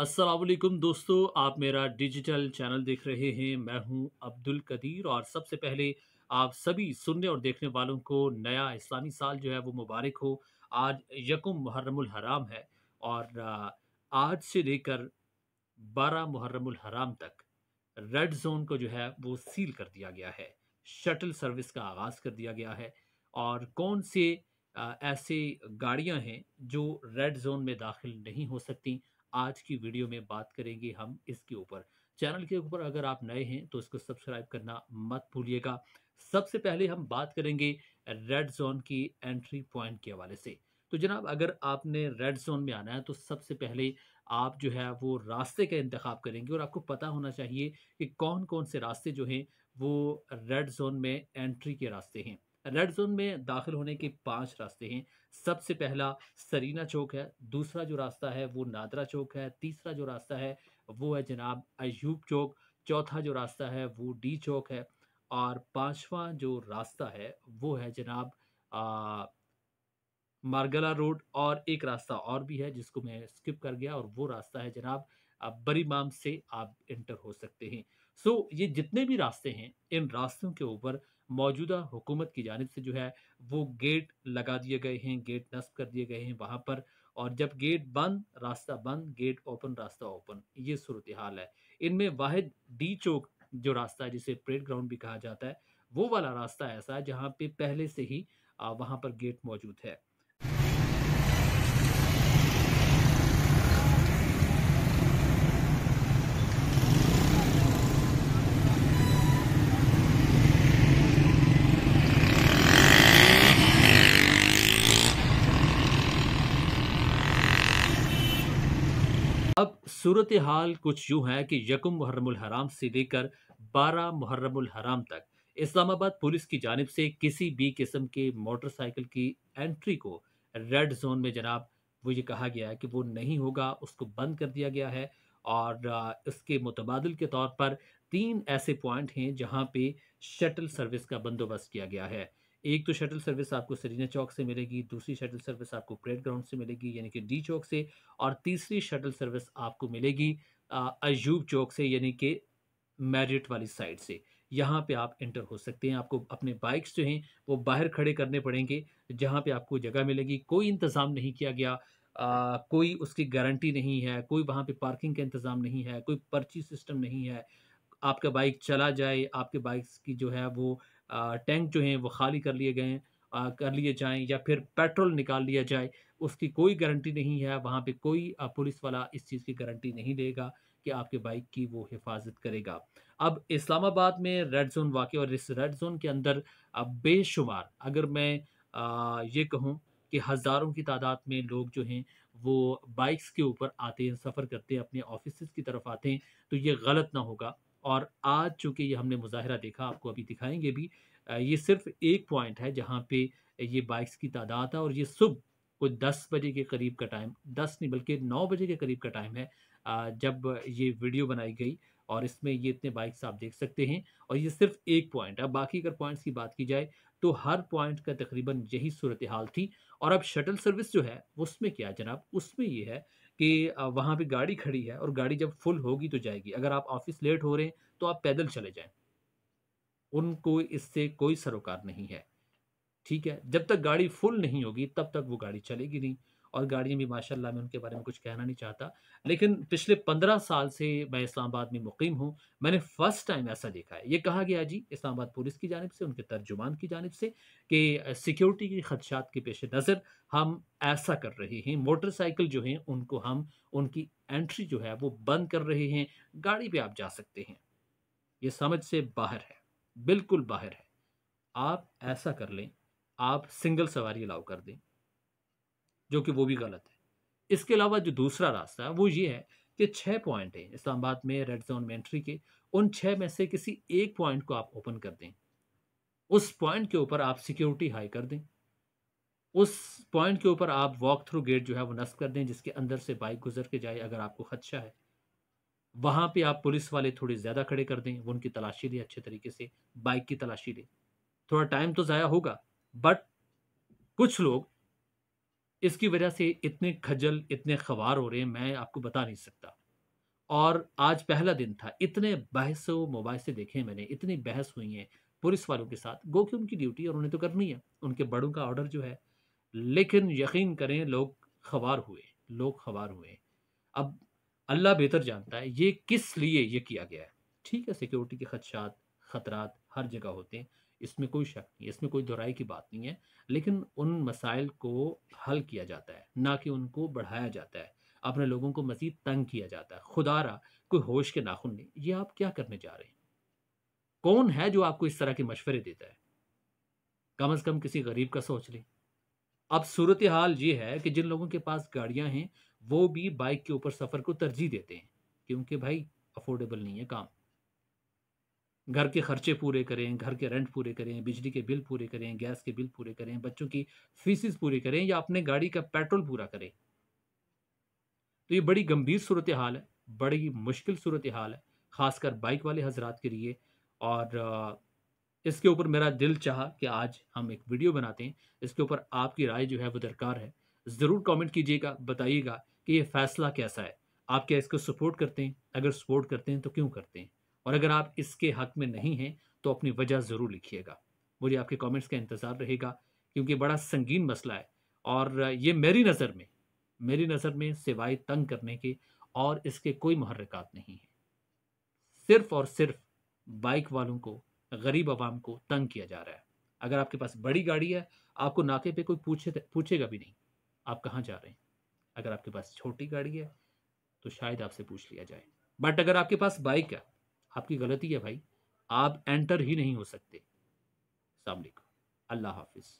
असलकुम दोस्तों आप मेरा डिजिटल चैनल देख रहे हैं मैं हूं अब्दुल कदीर और सबसे पहले आप सभी सुनने और देखने वालों को नया इस्लामी साल जो है वो मुबारक हो आज यकुम मुहर्रमुल हराम है और आज से लेकर बारह मुहर्रमुल हराम तक रेड जोन को जो है वो सील कर दिया गया है शटल सर्विस का आगाज़ कर दिया गया है और कौन से ऐसे गाड़ियां हैं जो रेड जोन में दाखिल नहीं हो सकती आज की वीडियो में बात करेंगे हम इसके ऊपर चैनल के ऊपर अगर आप नए हैं तो इसको सब्सक्राइब करना मत भूलिएगा सबसे पहले हम बात करेंगे रेड जोन की एंट्री पॉइंट के हवाले से तो जनाब अगर आपने रेड जोन में आना है तो सबसे पहले आप जो है वो रास्ते का इंतखब करेंगे और आपको पता होना चाहिए कि कौन कौन से रास्ते जो हैं वो रेड जोन में एंट्री के रास्ते हैं रेड जोन में दाखिल होने के पांच रास्ते हैं सबसे पहला सरीना चौक है दूसरा जो रास्ता है वो नादरा चौक है तीसरा जो रास्ता है वो है जनाब अयूब चौक चौथा जो रास्ता है वो डी चौक है और पांचवा जो रास्ता है वो है जनाब मारगला रोड और एक रास्ता और भी है जिसको मैं स्किप कर गया और वो रास्ता है जनाब बरी माम से आप इंटर हो सकते हैं सो so, ये जितने भी रास्ते हैं इन रास्तों के ऊपर मौजूदा हुकूमत की जानब से जो है वो गेट लगा दिए गए हैं गेट नस्ब कर दिए गए हैं वहाँ पर और जब गेट बंद रास्ता बंद गेट ओपन रास्ता ओपन ये सूरत हाल है इनमें वाहिद डी चौक जो रास्ता है जिसे परेड ग्राउंड भी कहा जाता है वो वाला रास्ता ऐसा है जहाँ पे पहले से ही वहाँ पर गेट मौजूद है अब सूरत हाल कुछ यूँ है कि यकुम मुहर्रमुल हराम से लेकर बारह मुहर्रमुल हराम तक इस्लामाबाद पुलिस की जानब से किसी भी किस्म के मोटरसाइकिल की एंट्री को रेड जोन में जनाब वो ये कहा गया है कि वो नहीं होगा उसको बंद कर दिया गया है और इसके मुतबादल के तौर पर तीन ऐसे पॉइंट हैं जहाँ पे शटल सर्विस का बंदोबस्त किया गया है एक तो शटल सर्विस आपको सरीना चौक से मिलेगी दूसरी शटल सर्विस आपको परेड ग्राउंड से मिलेगी यानी कि डी चौक से और तीसरी शटल सर्विस आपको मिलेगी अयूब चौक से यानी कि मैरिट वाली साइड से यहाँ पे आप इंटर हो सकते हैं आपको अपने बाइक्स जो हैं वो बाहर खड़े करने पड़ेंगे जहाँ पे आपको जगह मिलेगी कोई इंतज़ाम नहीं किया गया आ, कोई उसकी गारंटी नहीं है कोई वहाँ पे पार्किंग का इंतज़ाम नहीं है कोई पर्ची सिस्टम नहीं है आपका बाइक चला जाए आपके बाइक्स की जो है वो टैंक जो हैं वो खाली कर लिए गए हैं कर लिए जाएं या फिर पेट्रोल निकाल लिया जाए उसकी कोई गारंटी नहीं है वहाँ पे कोई पुलिस वाला इस चीज़ की गारंटी नहीं देगा कि आपके बाइक की वो हिफाजत करेगा अब इस्लामाबाद में रेड जोन वाक़ और इस रेड जोन के अंदर बेशुमार अगर मैं ये कहूँ कि हज़ारों की तादाद में लोग जो हैं वो बाइक्स के ऊपर आते हैं सफ़र करते हैं अपने ऑफिस की तरफ आते हैं तो ये गलत ना होगा और आज चूंकि ये हमने मुजाहरा देखा आपको अभी दिखाएंगे भी ये सिर्फ एक पॉइंट है जहाँ पे ये बाइक्स की तादाद है और ये सुबह कोई दस बजे के करीब का टाइम दस नहीं बल्कि नौ बजे के करीब का टाइम है जब ये वीडियो बनाई गई और इसमें ये इतने बाइक्स आप देख सकते हैं और ये सिर्फ एक पॉइंट अब बाकी अगर पॉइंट्स की बात की जाए तो हर पॉइंट का तकरीबन यही सूरत हाल थी और अब शटल सर्विस जो है उसमें क्या जनाब उसमें ये है कि वहाँ पे गाड़ी खड़ी है और गाड़ी जब फुल होगी तो जाएगी अगर आप ऑफिस लेट हो रहे हैं तो आप पैदल चले जाएं उनको इससे कोई सरोकार नहीं है ठीक है जब तक गाड़ी फुल नहीं होगी तब तक वो गाड़ी चलेगी नहीं और गाड़ियाँ भी माशाल्लाह मैं उनके बारे में कुछ कहना नहीं चाहता लेकिन पिछले पंद्रह साल से मैं इस्लामाबाद में मुकीम हूँ मैंने फ़र्स्ट टाइम ऐसा देखा है ये कहा गया जी इस्लामाबाद पुलिस की जानब से उनके तर्जुमान की जानब से कि सिक्योरिटी के खदशात के पेश नज़र हम ऐसा कर रहे हैं मोटरसाइकिल जो हैं उनको हम उनकी एंट्री जो है वो बंद कर रहे हैं गाड़ी पर आप जा सकते हैं ये समझ से बाहर है बिल्कुल बाहर है आप ऐसा कर लें आप सिंगल सवारी अलाउ कर दें जो कि वो भी गलत है इसके अलावा जो दूसरा रास्ता है वो ये है कि छः पॉइंट हैं इस्लामाबाद में रेड जोन में एंट्री के उन छः में से किसी एक पॉइंट को आप ओपन कर दें उस पॉइंट के ऊपर आप सिक्योरिटी हाई कर दें उस पॉइंट के ऊपर आप वॉक थ्रू गेट जो है वो नस्ब कर दें जिसके अंदर से बाइक गुजर के जाए अगर आपको खदशा है वहाँ पे आप पुलिस वाले थोड़े ज़्यादा खड़े कर दें वो उनकी तलाशी लें अच्छे तरीके से बाइक की तलाशी लें थोड़ा टाइम तो ज़ाया होगा बट कुछ लोग इसकी वजह से इतने खजल इतने खवार हो रहे हैं मैं आपको बता नहीं सकता और आज पहला दिन था इतने बहस से देखे मैंने इतनी बहस हुई है पुलिस वालों के साथ गो कि उनकी ड्यूटी और उन्हें तो करनी है उनके बड़ों का ऑर्डर जो है लेकिन यकीन करें लोग खवार हुए लोग खवार हुए अब अल्लाह बेहतर जानता है ये किस लिए ये किया गया है ठीक है सिक्योरिटी के खदशात खतरात हर जगह होते हैं इसमें कोई शक नहीं इसमें कोई दोराई की बात नहीं है लेकिन उन मसाइल को हल किया जाता है ना कि उनको बढ़ाया जाता है अपने लोगों को मज़ीद तंग किया जाता है खुदा रहा कोई होश के नाखुन नहीं ये आप क्या करने जा रहे हैं कौन है जो आपको इस तरह के मशवरे देता है कम अज़ कम किसी गरीब का सोच लें अब सूरत हाल ये है कि जिन लोगों के पास गाड़ियाँ हैं वो भी बाइक के ऊपर सफ़र को तरजीह देते हैं क्योंकि भाई अफोर्डेबल नहीं है काम घर के खर्चे पूरे करें घर के रेंट पूरे करें बिजली के बिल पूरे करें गैस के बिल पूरे करें बच्चों की फीसिस पूरे करें या अपने गाड़ी का पेट्रोल पूरा करें तो ये बड़ी गंभीर सूरत हाल है बड़ी मुश्किल सूरत हाल है ख़ासकर बाइक वाले हजरात के लिए और इसके ऊपर मेरा दिल चाह कि आज हम एक वीडियो बनाते हैं इसके ऊपर आपकी राय जो है वो दरकार है ज़रूर कमेंट कीजिएगा बताइएगा कि ये फ़ैसला कैसा है आप क्या इसको सपोर्ट करते हैं अगर सपोर्ट करते हैं तो क्यों करते हैं और अगर आप इसके हक में नहीं हैं तो अपनी वजह ज़रूर लिखिएगा मुझे आपके कमेंट्स का इंतज़ार रहेगा क्योंकि बड़ा संगीन मसला है और ये मेरी नज़र में मेरी नज़र में सिवाय तंग करने के और इसके कोई महरक नहीं है सिर्फ और सिर्फ बाइक वालों को गरीब आवाम को तंग किया जा रहा है अगर आपके पास बड़ी गाड़ी है आपको नाके पे कोई पूछे पूछेगा भी नहीं आप कहाँ जा रहे हैं अगर आपके पास छोटी गाड़ी है तो शायद आपसे पूछ लिया जाए बट अगर आपके पास बाइक है आपकी गलती है भाई आप एंटर ही नहीं हो सकते अल्लाह हाफिज़